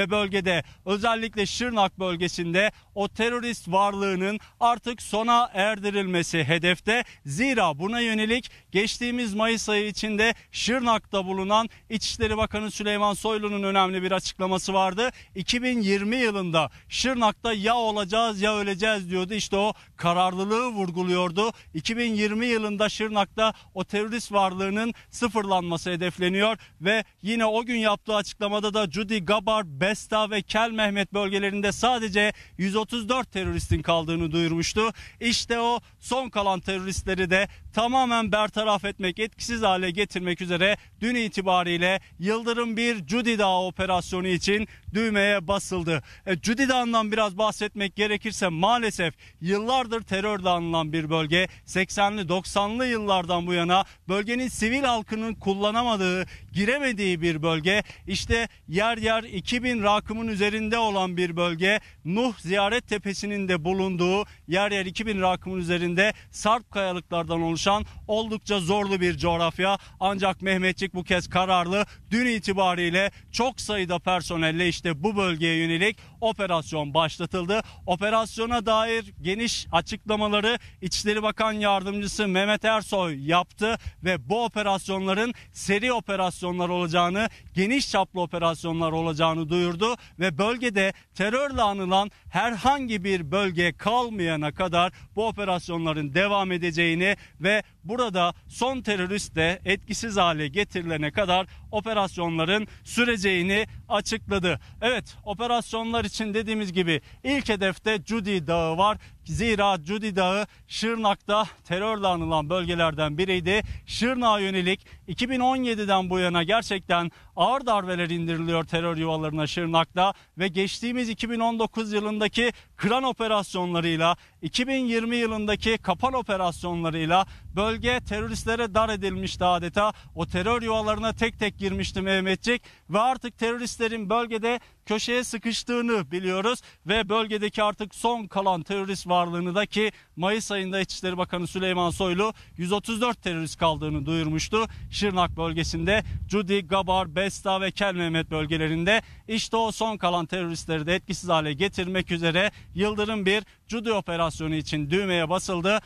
ve bölgede özellikle Şırnak bölgesinde o terörist varlığının artık sona erdirilmesi hedefte. Zira buna yönelik geçtiğimiz Mayıs ayı içinde Şırnak'ta bulunan İçişleri Bakanı Süleyman Soylu'nun önemli bir açıklaması vardı. 2020 yılında Şırnak'ta ya olacağız ya öleceğiz diyordu. İşte o kararlılığı vurguluyordu. 2020 yılında Şırnak'ta o terörist varlığının sıfırlanması hedefleniyor ve yine o gün yaptığı açıklamada da Judy Gabbard Besta ve Kel Mehmet bölgelerinde sadece 134 teröristin kaldığını duyurmuştu. İşte o son kalan teröristleri de tamamen bertaraf etmek, etkisiz hale getirmek üzere dün itibariyle Yıldırım bir Cudi Dağı operasyonu için düğmeye basıldı. E, Cudi Dağı'ndan biraz bahsetmek gerekirse maalesef yıllardır terörle anılan bir bölge. 80'li 90'lı yıllardan bu yana bölgenin sivil halkının kullanamadığı, giremediği bir bölge. İşte yer yer 2000 Nil'in rakımın üzerinde olan bir bölge. Nuh Ziyaret Tepesi'nin de bulunduğu yer yer 2000 rakımın üzerinde sarp kayalıklardan oluşan oldukça zorlu bir coğrafya. Ancak Mehmetçik bu kez kararlı. Dün itibariyle çok sayıda personelle işte bu bölgeye yönelik operasyon başlatıldı. Operasyona dair geniş açıklamaları İçişleri Bakan Yardımcısı Mehmet Ersoy yaptı ve bu operasyonların seri operasyonlar olacağını, geniş çaplı operasyonlar olacağını duyurdu ve bölgede terörle anılan herhangi bir bölge kalmayana kadar bu operasyonların devam edeceğini ve burada son terörist de etkisiz hale getirilene kadar operasyonların süreceğini açıkladı. Evet operasyonlar için dediğimiz gibi ilk hedefte Cudi Dağı var. Zira Cudi Dağı Şırnak'ta terörle anılan bölgelerden biriydi. Şırnak'a yönelik 2017'den bu yana gerçekten ağır darbeler indiriliyor terör yuvalarına Şırnak'ta ve geçtiğimiz 2019 yılındaki kran operasyonlarıyla 2020 yılındaki kapan operasyonlarıyla bölge bölge teröristlere dar edilmişti adeta. O terör yuvalarına tek tek girmişti Mehmetçik ve artık teröristlerin bölgede köşeye sıkıştığını biliyoruz ve bölgedeki artık son kalan terörist varlığını da ki Mayıs ayında İçişleri Bakanı Süleyman Soylu 134 terörist kaldığını duyurmuştu. Şırnak bölgesinde Cudi, Gabar, Besta ve Kel Mehmet bölgelerinde işte o son kalan teröristleri de etkisiz hale getirmek üzere Yıldırım bir Cudi operasyonu için düğmeye basıldı.